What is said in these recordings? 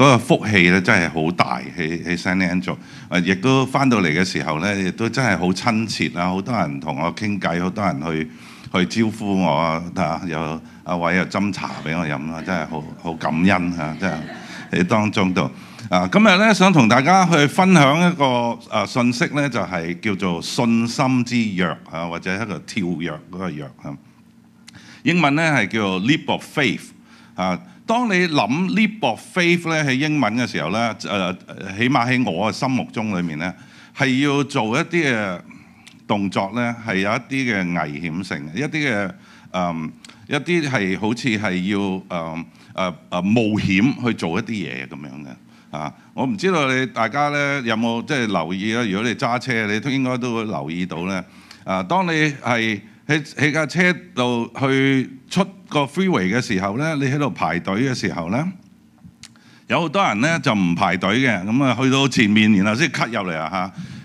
嗰個福氣咧真係好大，喺喺聖安做，啊亦都翻到嚟嘅時候咧，亦都真係好親切啊！好多人同我傾偈，好多人去去招呼我啊，有阿偉又斟茶俾我飲啦，真係好好感恩嚇，真係喺當中度啊！今日咧想同大家去分享一個啊信息咧，就係叫做信心之藥啊，或者一個跳躍嗰個藥英文咧係叫做 Leap of Faith 啊。當你諗 Leap of faith 咧喺英文嘅時候咧，誒起碼喺我嘅心目中裏面咧，係要做一啲嘅動作咧，係有一啲嘅危險性，一啲嘅誒一啲係好似係要誒誒誒冒險去做一啲嘢咁樣嘅啊！我唔知道你大家咧有冇即係留意咧？如果你揸車，你都應該都會留意到咧。啊，當你係。喺喺架車度去出個 freeway 嘅時候咧，你喺度排隊嘅時候咧，有好多人咧就唔排隊嘅，咁啊去到前面然後先 cut 入嚟啊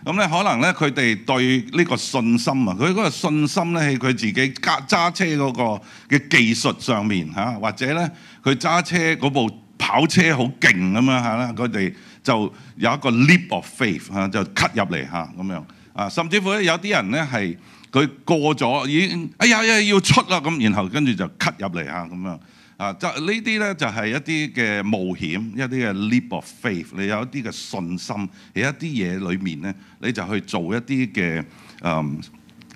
嚇。咁咧可能咧佢哋對呢個信心啊，佢嗰個信心咧喺佢自己揸揸車嗰個嘅技術上面嚇，或者咧佢揸車嗰部跑車好勁咁樣嚇啦，佢哋就有一個 Leap of faith 嚇，就 cut 入嚟嚇咁樣啊，甚至乎咧有啲人咧係。佢過咗，已經哎呀呀要出啦咁，然後跟住就咳入嚟啊咁樣啊！就呢啲咧就係一啲嘅冒險，一啲嘅 Leap of faith，你有一啲嘅信心，喺一啲嘢裏面咧，你就去做一啲嘅誒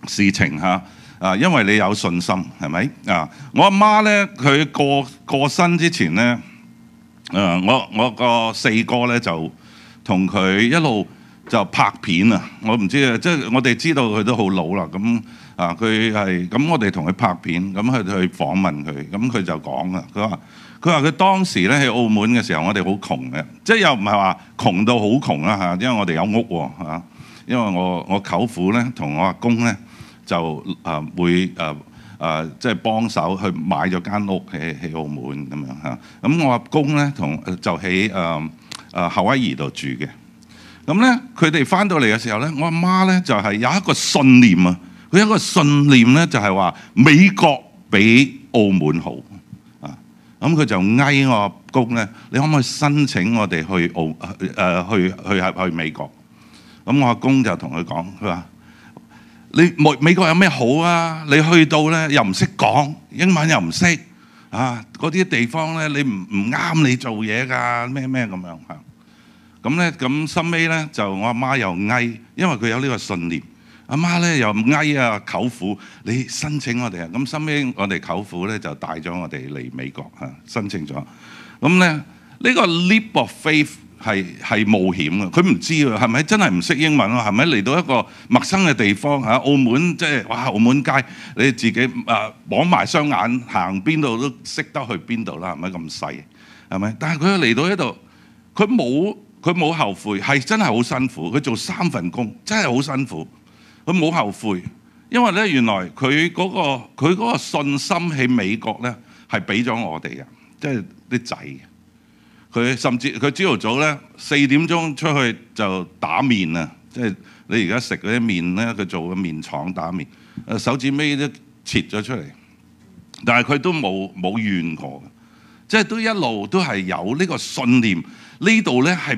事情嚇啊！因為你有信心，係咪啊？我阿媽咧，佢過過身之前咧，誒我我個四哥咧就同佢一路。就拍片啊！我唔知啊，即係我哋知道佢都好老啦。咁啊，佢係咁，我哋同佢拍片，咁去去訪問佢，咁佢就講啊，佢話佢話佢當時咧喺澳門嘅時候，我哋好窮嘅，即係又唔係話窮到好窮啊嚇，因為我哋有屋喎因為我我舅父咧同我阿公咧就啊會啊啊即係幫手去買咗間屋喺喺澳門咁樣嚇。咁我阿公咧同就喺誒誒夏威夷度住嘅。咁咧，佢哋翻到嚟嘅時候咧，我阿媽咧就係有一個信念啊，佢一個信念咧就係話美國比澳門好啊。咁佢就嗌我阿公咧，你可唔可以申請我哋去澳誒去去去美國？咁我阿公就同佢講，佢話你美美國有咩好啊？你去到咧又唔識講英文又唔識啊？嗰啲地方咧你唔唔啱你做嘢噶咩咩咁樣咁咧，咁深尾咧就我阿媽又嗌，因為佢有呢個信念。阿媽咧又嗌啊舅父，你申請我哋啊。咁深尾我哋舅父咧就帶咗我哋嚟美國嚇，申請咗。咁咧呢個 Leap of Faith 係係冒險嘅，佢唔知㗎，係咪真係唔識英文啊？係咪嚟到一個陌生嘅地方嚇？澳門即係哇，澳門街，你自己啊綁埋雙眼行邊度都識得去邊度啦，係咪咁細，係咪？但係佢嚟到呢度，佢冇。佢冇後悔，係真係好辛苦。佢做三份工，真係好辛苦。佢冇後悔，因為咧原來佢嗰個佢嗰信心喺美國咧係俾咗我哋啊，即係啲仔。佢甚至佢朝頭早咧四點鐘出去就打面啊，即係你而家食嗰啲面咧，佢做個面廠打面，手指尾都切咗出嚟。但係佢都冇冇怨過，即係都一路都係有呢個信念，呢度咧係。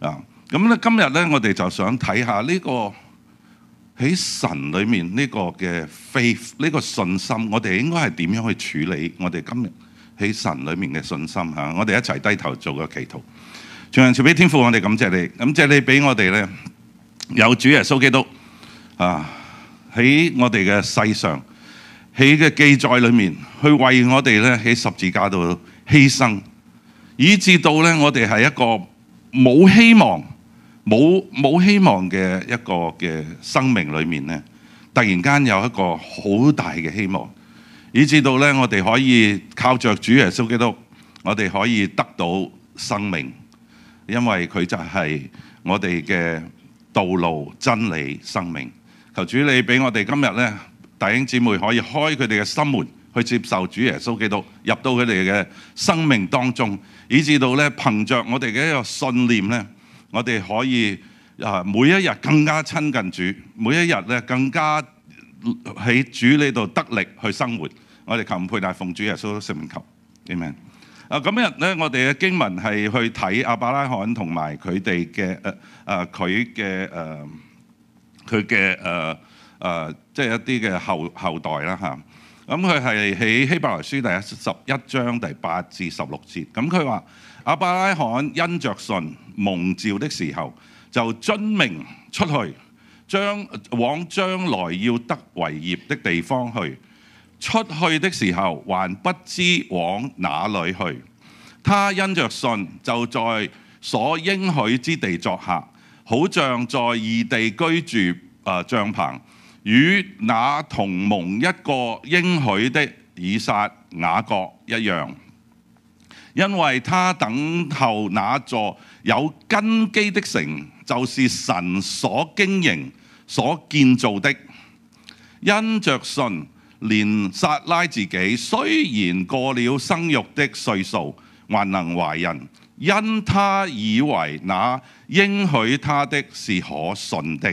啊！咁咧，今日咧，我哋就想睇下呢個喺神裏面呢個嘅 faith，呢個信心，我哋應該係點樣去處理？我哋今日喺神裏面嘅信心嚇，我哋一齊低頭做個祈禱。全人主，俾天父，我哋感謝你，感謝你俾我哋咧，有主耶穌基督啊，喺我哋嘅世上，喺嘅記載裏面，去為我哋咧喺十字架度犧牲，以至到咧我哋係一個。冇希望、冇冇希望嘅一個嘅生命裏面咧，突然間有一個好大嘅希望，以至到咧我哋可以靠着主耶穌基督，我哋可以得到生命，因為佢就係我哋嘅道路、真理、生命。求主你俾我哋今日咧弟兄姊妹可以開佢哋嘅心門。去接受主耶稣基督入到佢哋嘅生命当中，以至到咧，凭着我哋嘅一个信念咧，我哋可以啊每一日更加亲近主，每一日咧更加喺主呢度得力去生活。我哋求佩戴奉主耶稣聖圣名，求，阿明？啊，咁日咧我哋嘅经文系去睇阿伯拉罕同埋佢哋嘅诶诶佢嘅诶佢嘅诶诶，即系一啲嘅后后代啦吓。咁佢係喺希伯來書第一十一章第八至十六節，咁佢話阿伯拉罕因着信蒙召的時候，就遵命出去，將往將來要得為業的地方去。出去的時候還不知往哪里去，他因着信就在所應許之地作客，好像在異地居住啊帳篷。與那同盟一個應許的以撒雅各一樣，因為他等候那座有根基的城，就是神所經營所建造的。因着信，連撒拉自己雖然過了生育的歲數，還能懷孕，因他以為那應許他的是可信的。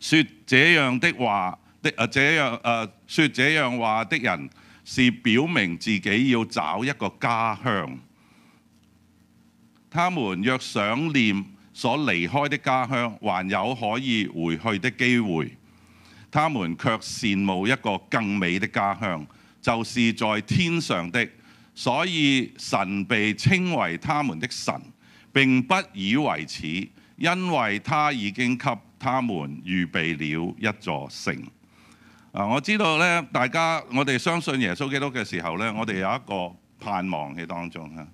說這樣的話的啊，這樣啊，說這樣話的人是表明自己要找一個家鄉。他們若想念所離開的家鄉，還有可以回去的機會。他們卻羨慕一個更美的家鄉，就是在天上的。所以神被稱為他們的神並不以為恥，因為他已經給。他們預備了一座城。啊，我知道咧，大家我哋相信耶穌基督嘅時候咧，我哋有一個盼望喺當中啊。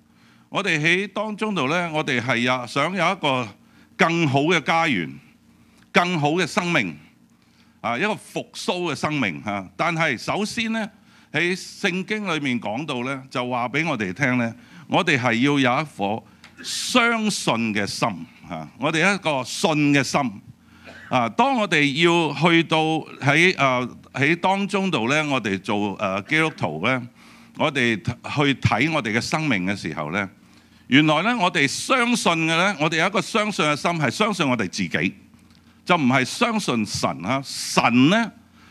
我哋喺當中度咧，我哋係有想有一個更好嘅家園、更好嘅生命啊，一個復甦嘅生命嚇。但係首先咧，喺聖經裏面講到咧，就話俾我哋聽咧，我哋係要有一顆相信嘅心嚇，我哋一個信嘅心。啊！當我哋要去到喺啊喺當中度咧，我哋做誒基督徒咧，我哋去睇我哋嘅生命嘅時候咧，原來咧我哋相信嘅咧，我哋有一個相信嘅心，係相信我哋自己，就唔係相信神啊！神咧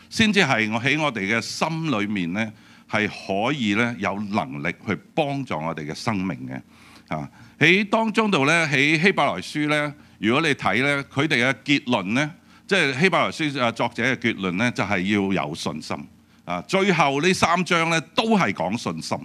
先至係我喺我哋嘅心裏面咧，係可以咧有能力去幫助我哋嘅生命嘅啊！喺當中度咧，喺希伯來書咧。如果你睇咧，佢哋嘅結論咧，即係希伯來書啊作者嘅結論咧，就係要有信心啊！最後呢三章咧都係講信心，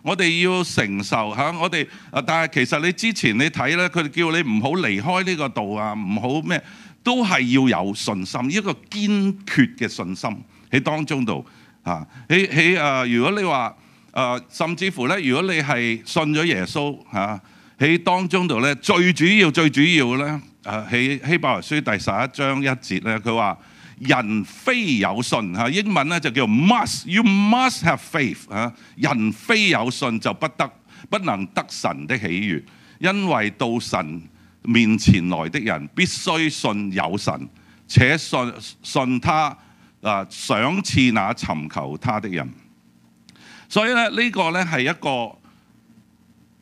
我哋要承受嚇，我哋啊，但係其實你之前你睇咧，佢叫你唔好離開呢個道啊，唔好咩，都係要有信心，一個堅決嘅信心喺當中度啊！喺喺啊，如果你話啊，甚至乎咧，如果你係信咗耶穌嚇。喺當中度咧，最主要最主要咧，喺希伯來書第十一章一節咧，佢話：人非有信嚇，英文咧就叫 must，you must have faith 嚇。人非有信就不得，不能得神的喜悅，因為到神面前來的人必須信有神，且信信他啊賞賜那尋求他的人。所以咧，呢個咧係一個。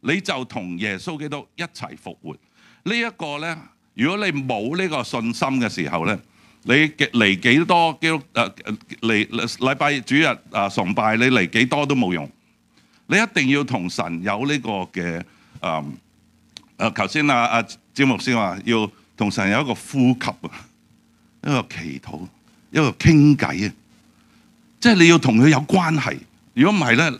你就同耶穌基督一齊復活。呢一個咧，如果你冇呢個信心嘅時候咧，你嚟幾多基督誒嚟禮拜主日啊崇拜，你嚟幾多都冇用。你一定要同神有呢個嘅誒誒，頭先啊啊詹牧師話要同神有一個呼吸啊，一個祈禱，一個傾偈啊，即係你要同佢有關係。如果唔係咧，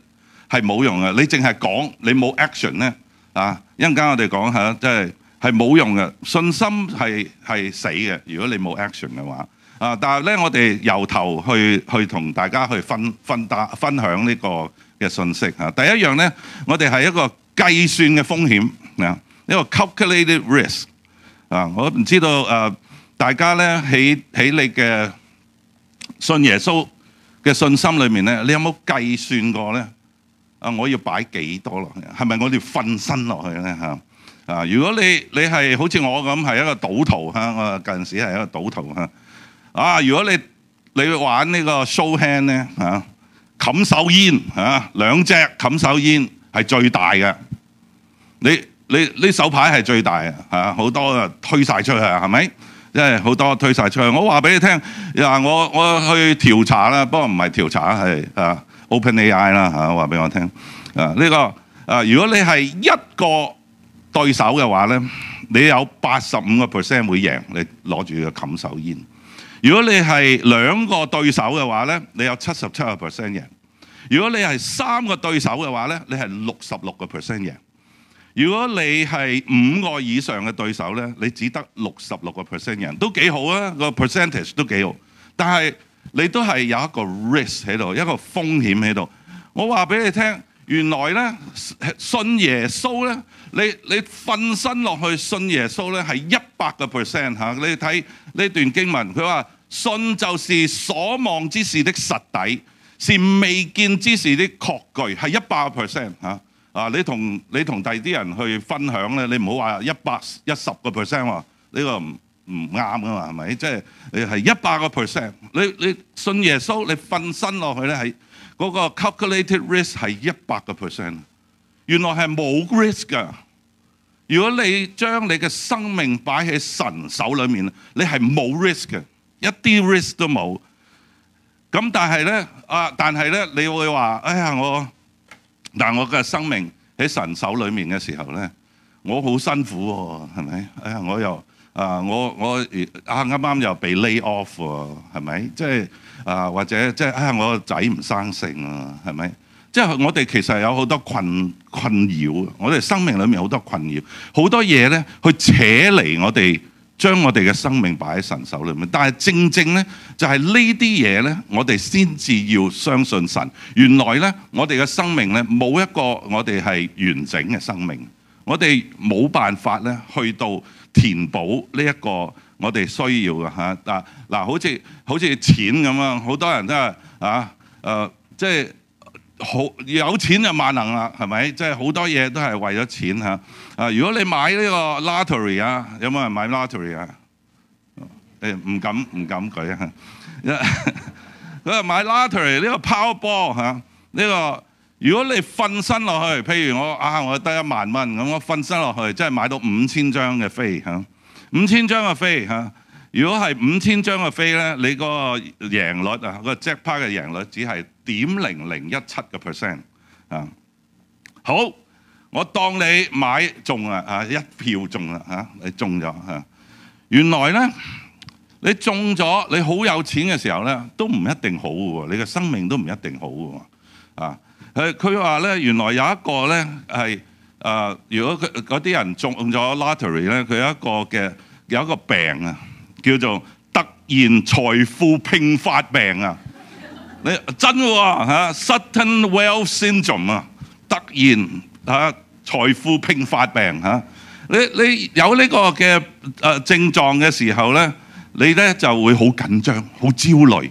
係冇用嘅，你淨係講你冇 action 咧啊！一陣間我哋講下，即係係冇用嘅。信心係係死嘅，如果你冇 action 嘅話啊。但係咧，我哋由頭去去同大家去分分打分享呢個嘅信息嚇。第一樣咧，我哋係一個計算嘅風險啊，一個 calculated risk 啊。我唔知道誒，大家咧喺喺你嘅信耶穌嘅信心裏面咧，你有冇計算過咧？啊！我要擺幾多落去？係咪我哋瞓身落去咧嚇？啊！如果你你係好似我咁係一個賭徒嚇，我近時係一個賭徒嚇。啊！如果你你玩呢個 show hand 咧嚇，冚手煙嚇，兩隻冚手煙係最大嘅。你你呢手牌係最大嘅嚇，好多啊推晒出去係咪？即係好多推晒出去。我話俾你聽，嗱我我去調查啦，不過唔係調查係啊。OpenAI 啦嚇，話俾我聽，啊呢個啊如果你係一個對手嘅話咧，你有八十五個 percent 會贏，你攞住個冚手煙；如果你係兩個對手嘅話咧，你有七十七個 percent 贏；如果你係三個對手嘅話咧，你係六十六個 percent 贏；如果你係五個以上嘅對手咧，你只得六十六個 percent 贏，都幾好啊個 percentage 都幾好，但係。你都係有一個 risk 喺度，一個風險喺度。我話俾你聽，原來咧信耶穌咧，你你瞓身落去信耶穌咧，係一百個 percent 嚇。你睇呢段經文，佢話信就是所望之事的實底，是未見之事的確據，係一百個 percent 嚇。啊，你同你同第啲人去分享咧，你唔好話一百一十個 percent 喎，呢個唔～唔啱噶嘛，係咪？即係係一百個 percent。你你信耶穌，你瞓身落去咧，係嗰個 calculated risk 係一百個 percent。原來係冇 risk 㗎。如果你將你嘅生命擺喺神手裏面，你係冇 risk 嘅，一啲 risk 都冇。咁但係咧，啊！但係咧，你會話：哎呀，我但我嘅生命喺神手裏面嘅時候咧，我好辛苦喎，係咪？哎呀，我又～啊！我我啊啱啱又被 lay off 喎，係咪？即係啊，或者即係啊，我個仔唔生性啊，係咪？即係我哋其實有好多困困擾，我哋生命裏面好多困擾，好多嘢咧去扯嚟我哋，將我哋嘅生命擺喺神手裏面。但係正正咧，就係呢啲嘢咧，我哋先至要相信神。原來咧，我哋嘅生命咧，冇一個我哋係完整嘅生命。我哋冇辦法咧，去到填補呢一個我哋需要嘅嚇嗱嗱，好似好似錢咁啊！好多人都係啊誒，即係好有錢就萬能啦，係咪？即係好多嘢都係為咗錢嚇啊！如果你買呢個 lottery 啊，有冇人買 lottery 啊？誒唔敢唔敢舉啊！佢話買 lottery 呢個 Powerball 嚇呢個。如果你瞓身落去，譬如我啊，我得一萬蚊咁，我瞓身落去，即係買到五千張嘅飛嚇，五千張嘅飛嚇。如果係五千張嘅飛咧，你嗰個贏率啊，個 jackpot 嘅贏率只係點零零一七嘅 percent 啊。好，我當你買中啊啊一票中啦嚇，你中咗嚇。原來咧，你中咗你好有錢嘅時候咧，都唔一定好嘅喎，你嘅生命都唔一定好嘅喎啊。佢佢話咧，原來有一個咧係啊，如果嗰嗰啲人中咗 lottery 咧，佢有一個嘅有一個病啊，叫做突然財富拼發病啊！你真喎嚇，sudden wealth syndrome 啊，突然嚇財富拼發病嚇，你你有呢個嘅誒症狀嘅時候咧，你咧就會好緊張，好焦慮。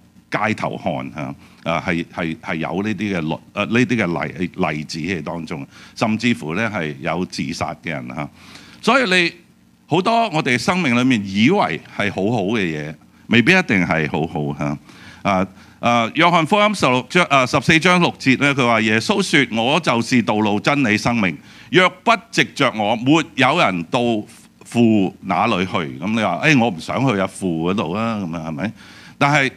街頭漢嚇，啊係係係有呢啲嘅律啊呢啲嘅例例子喺當中，甚至乎咧係有自殺嘅人嚇，所以你好多我哋生命裏面以為係好好嘅嘢，未必一定係好好嚇。啊啊，約翰福音十六章啊十四章六節咧，佢話耶穌說：我就是道路、真理、生命。若不藉着我，沒有人到父那裏去。咁你話：，哎，我唔想去啊父嗰度啊，咁啊係咪？但係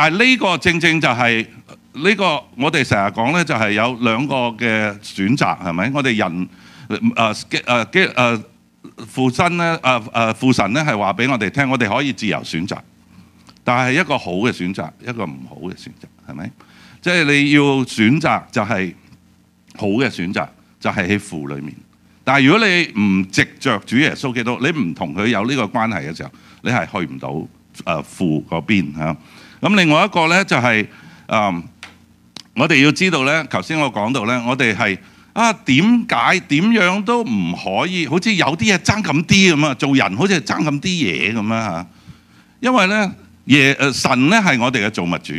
但係呢個正正就係呢個，我哋成日講咧，就係有兩個嘅選擇，係咪？我哋人啊嘅啊父親咧啊啊父神咧係話俾我哋聽，我哋可以自由選擇，但係一個好嘅選擇，一個唔好嘅選擇，係咪？即係你要選擇就係好嘅選擇，就係喺父裏面。但係如果你唔直着主耶穌基督，你唔同佢有呢個關係嘅時候，你係去唔到啊父嗰邊嚇。咁另外一個咧就係，嗯，我哋要知道咧，頭先我講到咧，我哋係啊點解點樣都唔可以，好似有啲嘢爭咁啲咁啊，做人好似爭咁啲嘢咁啊嚇，因為咧耶誒神咧係我哋嘅造物主，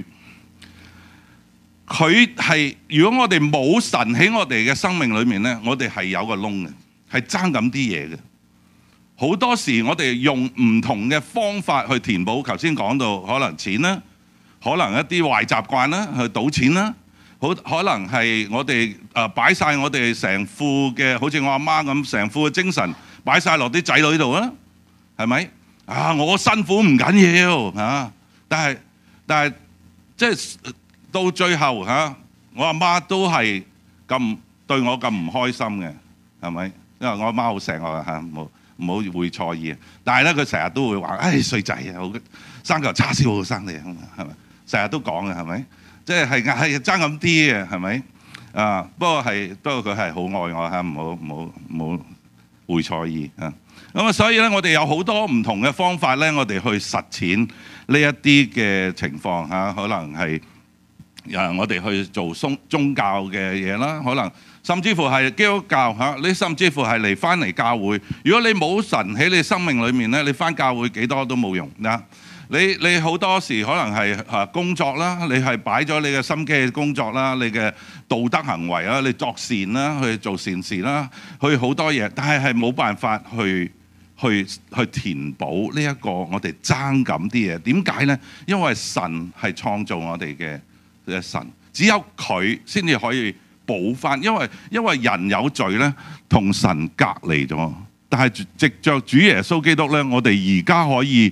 佢係如果我哋冇神喺我哋嘅生命裏面咧，我哋係有個窿嘅，係爭咁啲嘢嘅。好多時我哋用唔同嘅方法去填補，頭先講到可能錢啦。可能一啲壞習慣啦，去賭錢啦，好可能係我哋啊擺晒我哋成副嘅，好似我阿媽咁成副嘅精神擺晒落啲仔女度啦，係咪啊？我辛苦唔緊要啊，但係但係即係到最後嚇，我阿媽都係咁對我咁唔開心嘅，係咪？因為我阿媽好錫我嘅嚇，冇好會錯意啊。但係咧，佢成日都會話：，唉，衰仔啊，生個叉燒生你啊，係咪？成日都講嘅係咪？即係係係爭咁啲嘅係咪？啊！不過係不過佢係好愛我嚇，唔好唔好唔好悔錯意啊！咁啊，所以咧，我哋有好多唔同嘅方法咧，我哋去實踐呢一啲嘅情況嚇，可能係啊，我哋去做宗宗教嘅嘢啦，可能甚至乎係基督教嚇，你甚至乎係嚟翻嚟教會。如果你冇神喺你生命裏面咧，你翻教會幾多都冇用啦。你你好多時可能係嚇工作啦，你係擺咗你嘅心機嘅工作啦，你嘅道德行為啦，你作善啦，去做善事啦，去好多嘢，但係係冇辦法去去去填補呢一個我哋爭咁啲嘢。點解呢？因為神係創造我哋嘅嘅神，只有佢先至可以補翻。因為因為人有罪呢，同神隔離咗。但係藉著主耶穌基督呢，我哋而家可以。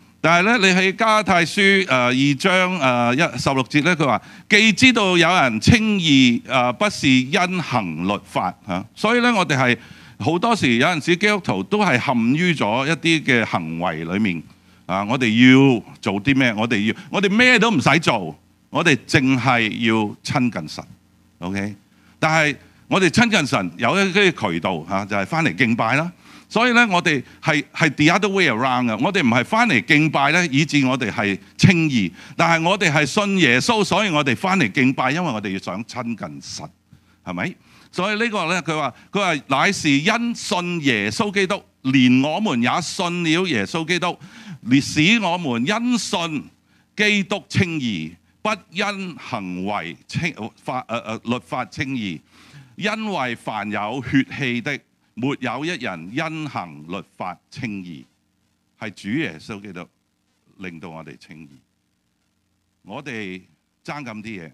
但係咧，你喺加泰書誒二章誒一十六節咧，佢話既知道有人輕易誒不是因行律法嚇，所以咧我哋係好多時有陣時基督徒都係陷於咗一啲嘅行為裏面啊！我哋要做啲咩？我哋要我哋咩都唔使做，我哋淨係要親近神。OK，但係我哋親近神有一啲渠道嚇，就係翻嚟敬拜啦。所以咧，我哋係係 h e o the r way around 嘅。我哋唔係翻嚟敬拜咧，以致我哋係清義。但系我哋係信耶穌，所以我哋翻嚟敬拜，因為我哋要想親近神，係咪？所以呢個咧，佢話佢話乃是因信耶穌基督，連我們也信了耶穌基督，使我們因信基督清義，不因行為清法誒誒律法清義。因為凡有血氣的没有一人因行律法称义，系主耶稣基督令到我哋称义。我哋争咁啲嘢，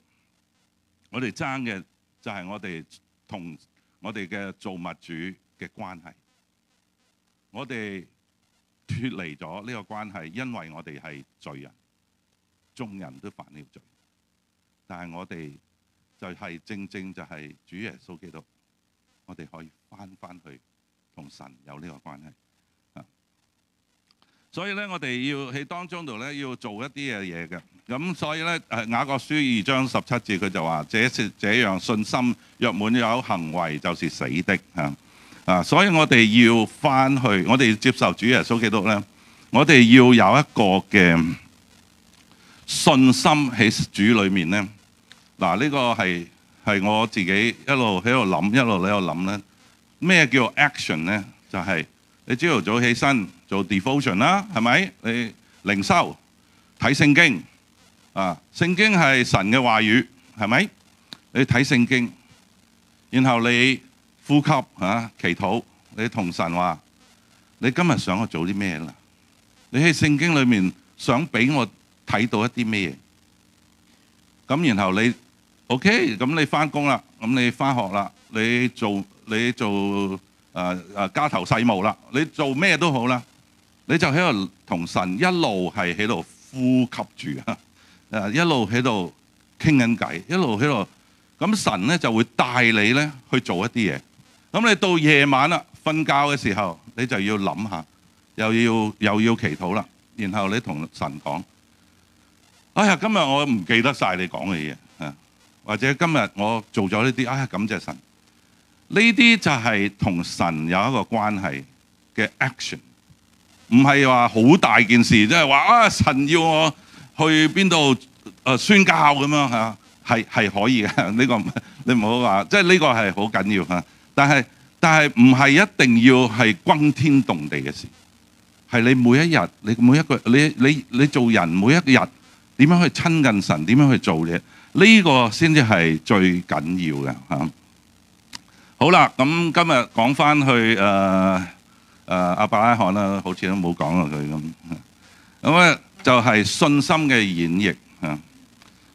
我哋争嘅就系我哋同我哋嘅造物主嘅关系。我哋脱离咗呢个关系，因为我哋系罪人，众人都犯了罪，但系我哋就系正正就系主耶稣基督。我哋可以翻翻去同神有呢个关系啊，所以咧我哋要喺当中度咧要做一啲嘅嘢嘅，咁所以咧雅各书二章十七節佢就话：，这这样信心若滿有行为，就是死的啊啊！所以我哋要翻去，我哋接受主耶穌基督咧，我哋要有一个嘅信心喺主里面咧，嗱呢个系。係我自己一路喺度諗，一路喺度諗咧。咩叫 action 咧？就係你朝頭早起身做 d e f o t i o n 啦，係咪？你靈修睇聖經啊，聖經係神嘅話語，係咪？你睇聖經，然後你呼吸嚇，祈禱你同神話，你今日想我做啲咩啦？你喺聖經裏面想俾我睇到一啲咩嘢？咁然後你。O.K. 咁你翻工啦，咁你翻学啦，你做你做啊啊家头世务啦，你做咩都好啦，你就喺度同神一路系喺度呼吸住啊，啊一路喺度倾紧偈，一路喺度，咁神咧就会带你咧去做一啲嘢。咁你到夜晚啦，瞓觉嘅时候，你就要谂下，又要又要祈祷啦，然后你同神讲：哎呀，今日我唔記得晒你講嘅嘢。或者今日我做咗呢啲啊，感謝神。呢啲就係同神有一個關係嘅 action，唔係話好大件事，即係話啊神要我去邊度誒宣教咁樣嚇，係係可以嘅 呢個。你唔好話，即係呢個係好緊要嚇。但係但係唔係一定要係轟天動地嘅事，係你每一日，你每一個你你你做人每一日點樣去親近神，點樣去做嘢。呢個先至係最緊要嘅嚇。好啦，咁今日講翻去誒誒阿伯拉罕啦，好似都冇講過佢咁。咁啊就係信心嘅演繹啊。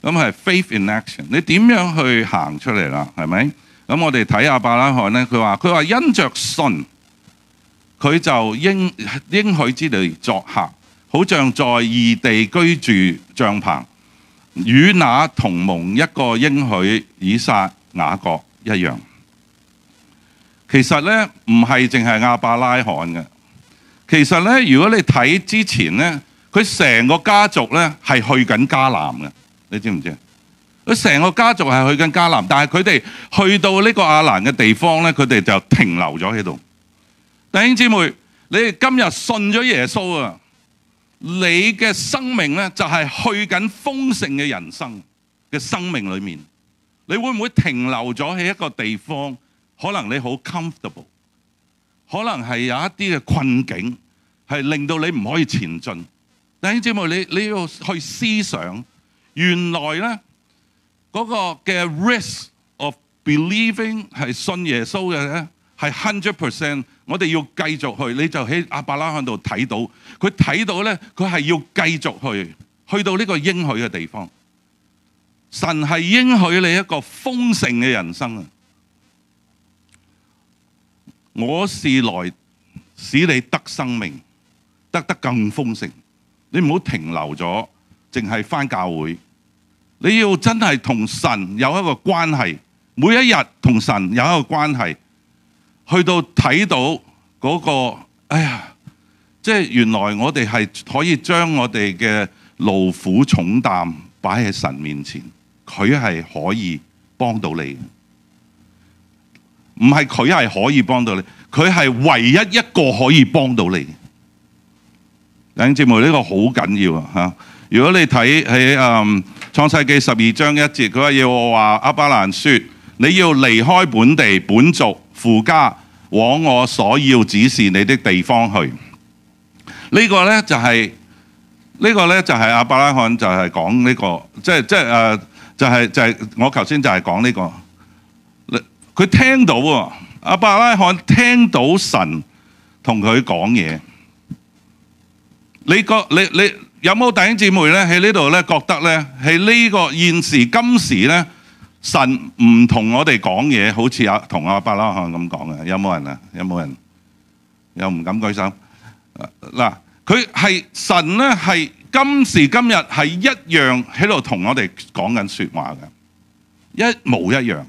咁係 faith in action，你點樣去行出嚟啦？係咪？咁我哋睇阿伯拉罕咧，佢話佢話因着信，佢就應應許之地作客，好像在異地居住帳棚。與那同盟一個應許以撒雅各一樣，其實咧唔係淨係亞伯拉罕嘅，其實咧如果你睇之前咧，佢成個家族咧係去緊迦南嘅，你知唔知？佢成個家族係去緊迦南，但係佢哋去到呢個亞蘭嘅地方咧，佢哋就停留咗喺度。弟兄姊妹，你哋今日信咗耶穌啊！你嘅生命咧，就係去緊豐盛嘅人生嘅生命裏面，你會唔會停留咗喺一個地方？可能你好 comfortable，可能係有一啲嘅困境，係令到你唔可以前進。但兄姐妹，你你要去思想，原來咧嗰個嘅 risk of believing 系信耶穌嘅咧，係 hundred percent。我哋要继续去，你就喺阿伯拉罕度睇到，佢睇到咧，佢系要继续去，去到呢个应许嘅地方。神系应许你一个丰盛嘅人生啊！我是来使你得生命，得得更丰盛。你唔好停留咗，净系翻教会，你要真系同神有一个关系，每一日同神有一个关系。去到睇到嗰個，哎呀，即係原來我哋係可以將我哋嘅勞苦重擔擺喺神面前，佢係可以幫到你。唔係佢係可以幫到你，佢係唯一一個可以幫到你。緊接目呢個好緊要啊！嚇，如果你睇喺《創世記》十二章一節，佢話要我話阿巴蘭說，你要離開本地本族附加往我所要指示你的地方去，呢個呢，就係呢個呢，就係阿伯拉罕就係講呢個，即即誒就係就係我頭先就係講呢個。佢聽到阿伯拉罕聽到神同佢講嘢，你覺你你有冇弟兄姊妹呢？喺呢度呢，覺得呢，喺呢個現時今時呢。神唔同我哋講嘢，好似阿同阿伯啦咁講嘅，有冇人啊？有冇人又唔敢舉手？嗱，佢係神咧，係今時今日係一樣喺度同我哋講緊说話嘅，一模一樣。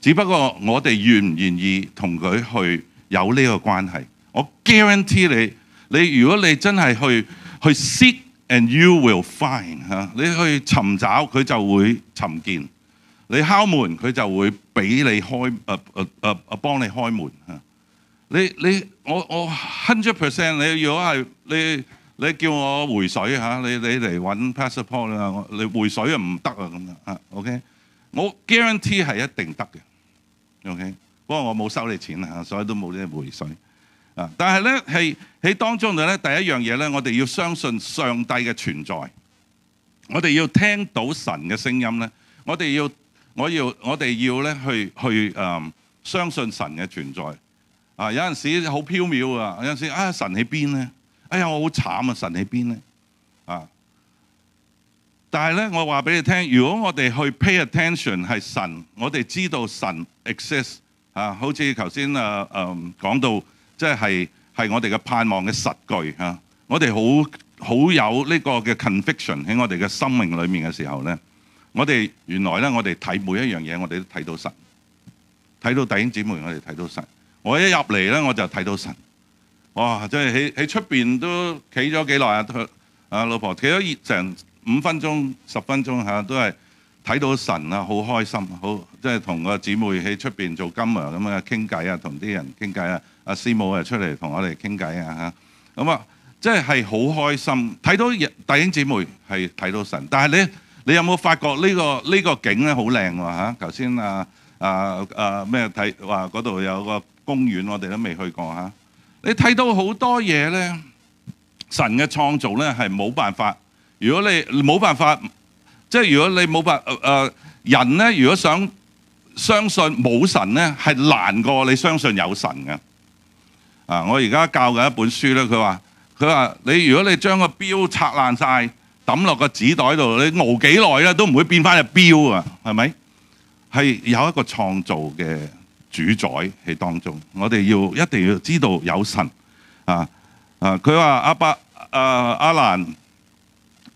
只不過我哋願唔愿意同佢去有呢個關係？我 guarantee 你，你如果你真係去去 seek and you will find 吓，你去尋找佢就會尋見。你敲門佢就會俾你開，誒誒誒誒幫你開門嚇。你你我我 hundred percent，你如果係你你叫我回水嚇，你你嚟揾 passport 啊，我你回水啊唔得啊咁樣嚇。OK，我 guarantee 係一定得嘅。OK，不過我冇收你錢啊，所以都冇啲回水啊。但係咧係喺當中度咧，第一樣嘢咧，我哋要相信上帝嘅存在，我哋要聽到神嘅聲音咧，我哋要。我要我哋要咧去去誒相信神嘅存在啊！有陣時好飄渺啊，有陣時啊神喺邊咧？哎呀，我好慘啊，神喺邊咧？啊！但係咧，我話俾你聽，如果我哋去 pay attention 係神，我哋知道神 exists 啊，好似頭先誒誒講到，即係係我哋嘅盼望嘅實據嚇。我哋好好有呢個嘅 c o n f i c t i o n 喺我哋嘅生命裏面嘅時候咧。我哋原來咧，我哋睇每一樣嘢，我哋都睇到神，睇到弟兄姊妹，我哋睇到神。我一入嚟咧，我就睇到神。哇！即係喺喺出邊都企咗幾耐啊！啊老婆，企咗成五分鐘、十分鐘嚇，都係睇到神啊，好開心，好即係同個姊妹喺出邊做金啊咁啊傾偈啊，同啲人傾偈啊。阿師母啊，出嚟同我哋傾偈啊嚇。咁啊，即係係好開心，睇到弟兄姊妹係睇到神，但係你。你有冇發覺呢個呢個景咧好靚喎嚇？頭先啊啊啊咩睇話嗰度有個公園，我哋都未去過嚇。你睇到好多嘢咧，神嘅創造咧係冇辦法。如果你冇辦法，即係如果你冇法誒人咧，如果想相信冇神咧，係難過你相信有神嘅。啊！我而家教嘅一本書咧，佢話佢話你如果你將個標拆爛晒。」抌落個紙袋度，你熬幾耐咧都唔會變翻隻標啊，係咪？係有一個創造嘅主宰喺當中，我哋要一定要知道有神啊啊！佢話阿伯啊，阿蘭，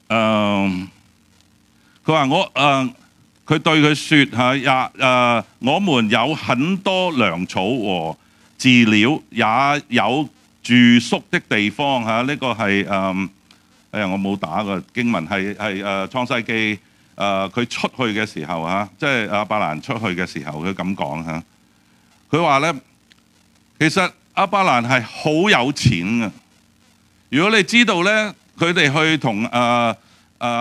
嗯，佢話我，嗯，佢對佢説嚇也，誒，我們有很多糧草和飼料，也有住宿的地方嚇，呢個係嗯。誒我冇打個經文係係誒創世記誒佢出去嘅時候嚇，即係阿伯蘭出去嘅時候，佢咁講嚇。佢話咧，其實阿伯蘭係好有錢嘅。如果你知道咧，佢哋去同誒誒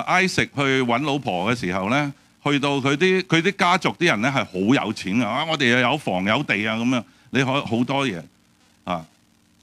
埃及去揾老婆嘅時候咧，去到佢啲佢啲家族啲人咧係好有錢嘅。啊，我哋又有房有地啊咁樣，你可好多嘢。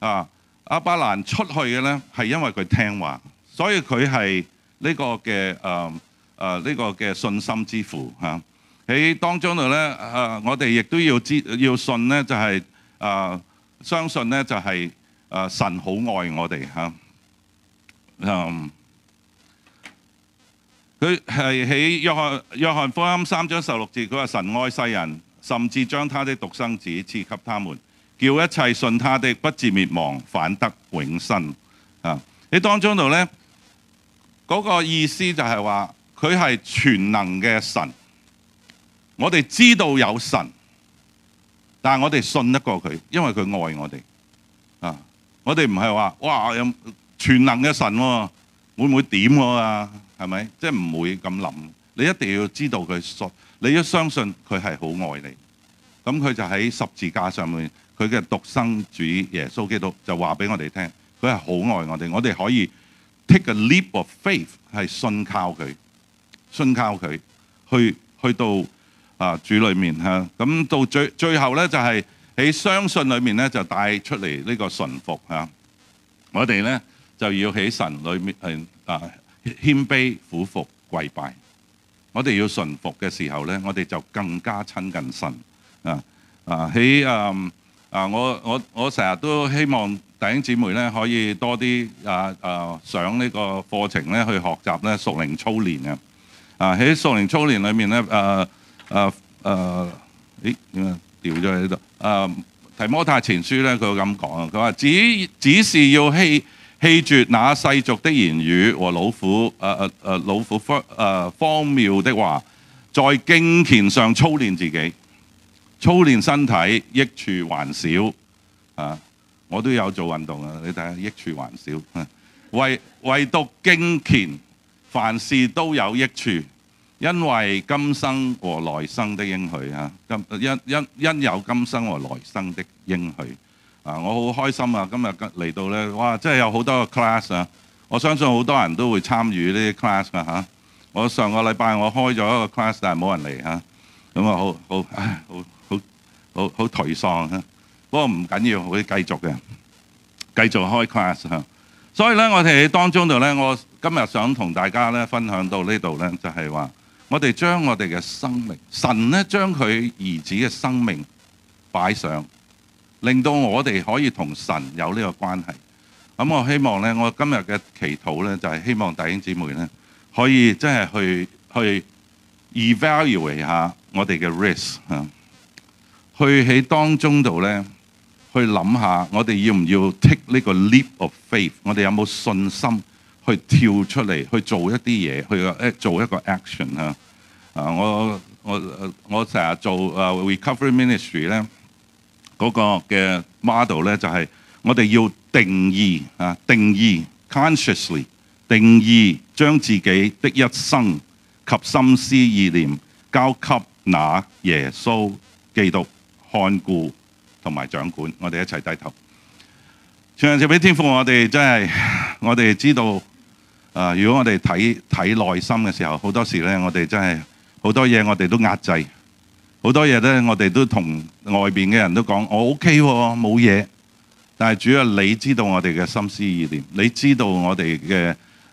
啊！阿巴蘭出去嘅咧，係因為佢聽話，所以佢係呢個嘅誒誒呢個嘅信心之父嚇。喺當中度咧，誒我哋亦都要知要信咧，就係誒相信咧，就係誒神好愛我哋嚇。嗯，佢係喺約翰約翰福音三章十六節，佢話神愛世人，甚至將他的獨生子賜給他們。叫一切信他的不至灭亡，反得永生。啊！你当中度咧嗰个意思就系话佢系全能嘅神。我哋知道有神，但系我哋信得過佢，因为佢爱我哋。啊！我哋唔系话哇有全能嘅神喎，会唔会点啊？系咪？即系唔会咁谂。你一定要知道佢信，你要相信佢系好爱你，咁佢就喺十字架上面。佢嘅獨生主耶穌基督就話俾我哋聽，佢係好愛我哋，我哋可以 take a leap of faith，係信靠佢，信靠佢，去去到啊主裏面嚇，咁到最最後咧就係喺相信裏面咧就帶出嚟呢個順服嚇，我哋咧就要喺神裏面係啊謙卑苦伏跪拜，我哋要順服嘅時候咧，我哋就更加親近神啊啊喺啊～啊！我我我成日都希望弟兄姊妹咧可以多啲啊啊上呢個課程咧去學習咧熟練操練啊！啊喺熟練操練裏面咧啊啊啊！咦點啊掉咗喺度啊？提摩太前書咧佢咁講啊，佢話只只是要棄棄住那世俗的言語和老虎啊啊啊老虎方啊荒謬的話，在敬虔上操練自己。操練身體益處還少啊！我都有做運動啊！你睇下益處還少啊？唯唯獨經權，凡事都有益處，因為今生和來生的應許啊！今因因因有今生和來生的應許啊！我好開心啊！今日嚟到呢，哇！真係有好多 class 啊！我相信好多人都會參與呢啲 class 啊。嚇。我上個禮拜我開咗一個 class，但係冇人嚟嚇。咁啊，好好，唉，好好好好颓喪啊！不過唔緊要，会继繼續嘅，繼續開 class 吓。所以咧，我哋喺當中度咧，我今日想同大家咧分享到呢度咧，就係話我哋將我哋嘅生命，神咧將佢兒子嘅生命擺上，令到我哋可以同神有呢個關係。咁我希望咧，我今日嘅祈禱咧，就係希望弟兄姊妹咧可以即係去去 evaluate 下。我哋嘅 risk 嚇，去喺当中度咧，去谂下我哋要唔要 take 呢个 leap of faith？我哋有冇信心去跳出嚟去做一啲嘢，去诶做一个 action 啊？啊，我我我成日做啊 recovery ministry 咧，嗰嘅 model 咧就系我哋要定义啊，定义 consciously 定义将自己的一生及心思意念交给。拿耶穌基督看顧同埋掌管，我哋一齊低頭。上次俾天父，我哋真係 我哋知道。啊，如果我哋睇睇內心嘅時候，好多時咧，我哋真係好多嘢，我哋都壓制，好多嘢咧，我哋都同外边嘅人都講我 OK 喎，冇嘢。但係主要你知道我哋嘅心思意念，你知道我哋嘅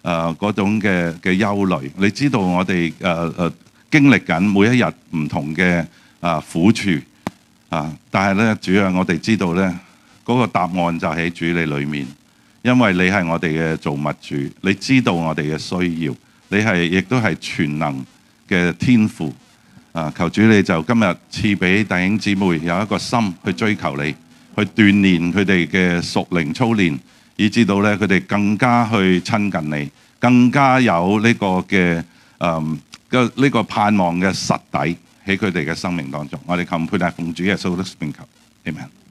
诶嗰種嘅嘅憂慮，你知道我哋誒誒。經歷緊每一日唔同嘅啊苦處啊，但係咧，主要我哋知道咧，嗰個答案就喺主你裏面，因為你係我哋嘅造物主，你知道我哋嘅需要，你係亦都係全能嘅天父啊！求主你就今日賜俾弟兄姊妹有一個心去追求你，去鍛鍊佢哋嘅熟靈操練，以至到咧佢哋更加去親近你，更加有呢個嘅嗯。個呢個盼望嘅實底喺佢哋嘅生命當中，我哋求配戴主耶穌的名，阿門。